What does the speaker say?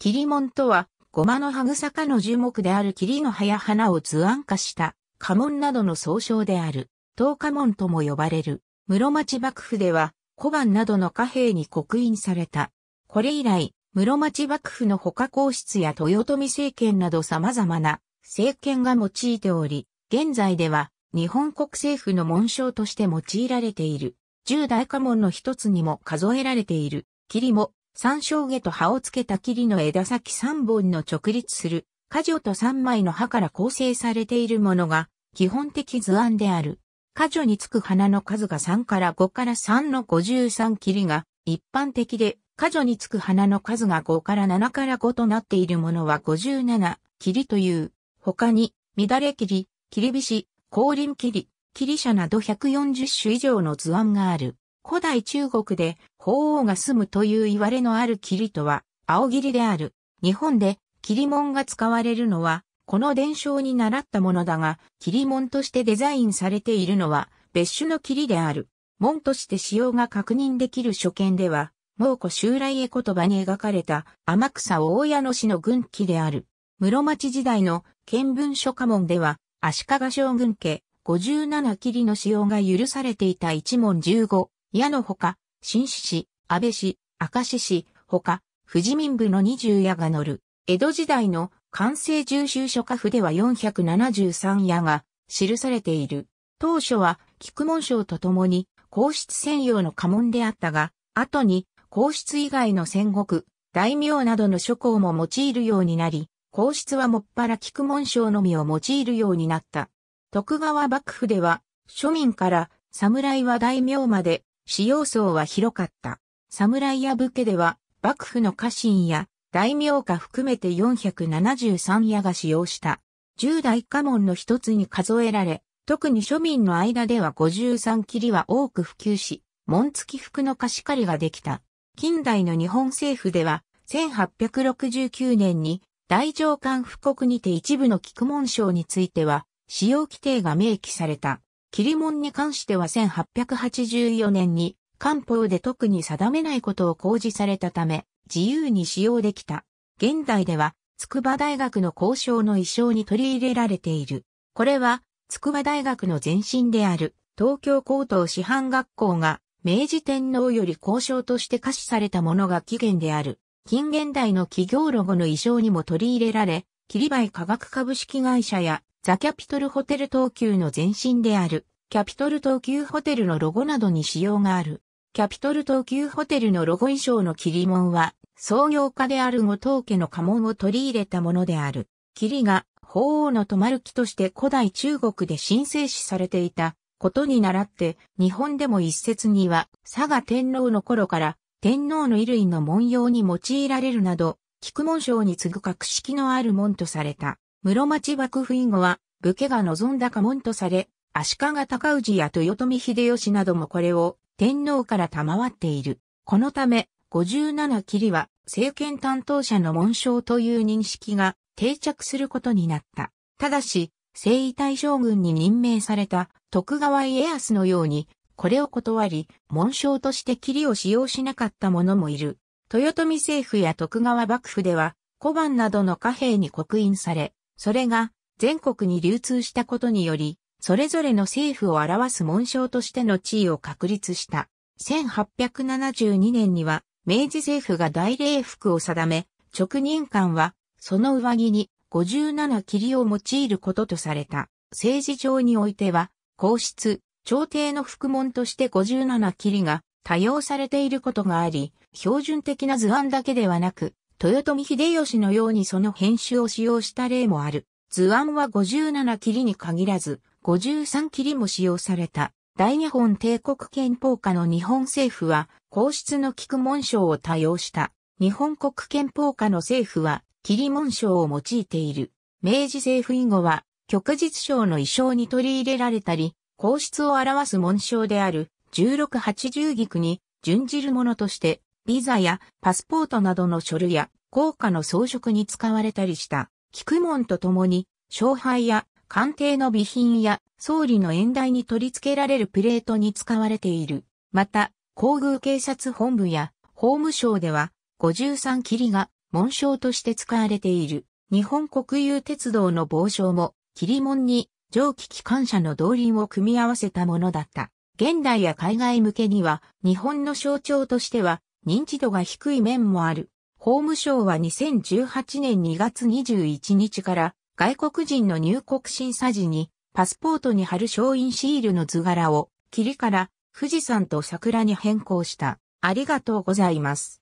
霧門とは、ゴマの葉草科の樹木である霧の葉や花を図案化した、家紋などの総称である、東家紋とも呼ばれる。室町幕府では、小判などの貨幣に刻印された。これ以来、室町幕府の他皇室や豊臣政権など様々な政権が用いており、現在では日本国政府の紋章として用いられている。十大家紋の一つにも数えられている。霧も三椒毛と葉をつけた霧の枝先三本の直立する、果女と三枚の葉から構成されているものが、基本的図案である。果女につく花の数が3から5から3の53霧が一般的で、果女につく花の数が5から7から5となっているものは57霧という。他に、乱れ霧、霧菱、降臨霧、霧舎など140種以上の図案がある。古代中国で法王が住むという言われのある霧とは、青霧である。日本で霧門が使われるのは、この伝承に倣ったものだが、霧門としてデザインされているのは、別種の霧である。門として使用が確認できる初見では、猛虎襲来へ言葉に描かれた天草大屋野氏の軍旗である。室町時代の見聞書家門では、足利将軍家、57霧の使用が許されていた一門15、矢のほか、新志市、安倍市、明石市、他、富士民部の二十屋が乗る。江戸時代の完成重修書家府では473屋が記されている。当初は菊門賞とともに皇室専用の家紋であったが、後に皇室以外の戦国、大名などの諸侯も用いるようになり、皇室はもっぱら菊門賞のみを用いるようになった。徳川幕府では、庶民から侍は大名まで使用層は広かった。侍や武家では、幕府の家臣や大名家含めて473屋が使用した。10代家紋の一つに数えられ、特に庶民の間では53切りは多く普及し、門付き服の貸し借りができた。近代の日本政府では、1869年に大上官布告にて一部の菊紋章については、使用規定が明記された。霧門に関しては1884年に官報で特に定めないことを公示されたため、自由に使用できた。現代では、筑波大学の交渉の衣装に取り入れられている。これは、筑波大学の前身である、東京高等師範学校が、明治天皇より交渉として可視されたものが起源である。近現代の企業ロゴの衣装にも取り入れられ、霧リバ科学株式会社やザ・キャピトルホテル東急の前身である、キャピトル東急ホテルのロゴなどに使用がある。キャピトル東急ホテルのロゴ衣装の切り紋は、創業家である後藤家の家紋を取り入れたものである。霧が法王の泊まる木として古代中国で神聖視されていたことに倣って、日本でも一説には、佐賀天皇の頃から、天皇の衣類の文様に用いられるなど、菊紋章に次ぐ格式のある門とされた。室町幕府以後は、武家が望んだ家紋とされ、足利尊氏や豊臣秀吉などもこれを天皇から賜っている。このため、五十七霧は政権担当者の紋章という認識が定着することになった。ただし、征夷大将軍に任命された徳川家康のように、これを断り、紋章として霧を使用しなかった者もいる。豊臣政府や徳川幕府では、小判などの貨幣に刻印され、それが全国に流通したことにより、それぞれの政府を表す紋章としての地位を確立した。1872年には、明治政府が大礼服を定め、直任官は、その上着に57霧を用いることとされた。政治上においては、皇室、朝廷の副門として57霧が多用されていることがあり、標準的な図案だけではなく、豊臣秀吉のようにその編集を使用した例もある。図案は57切りに限らず、53切りも使用された。大日本帝国憲法下の日本政府は、皇室の菊紋章を多用した。日本国憲法下の政府は、り紋章を用いている。明治政府以後は、旭日章の衣装に取り入れられたり、皇室を表す紋章である、1680菊に準じるものとして、ビザやパスポートなどの書類や硬貨の装飾に使われたりした。菊門とともに、勝敗や官邸の備品や総理の演台に取り付けられるプレートに使われている。また、皇宮警察本部や法務省では53霧が紋章として使われている。日本国有鉄道の傍章も、霧門に蒸気機関車の動輪を組み合わせたものだった。現代や海外向けには、日本の象徴としては、認知度が低い面もある。法務省は2018年2月21日から外国人の入国審査時にパスポートに貼る商印シールの図柄を霧から富士山と桜に変更した。ありがとうございます。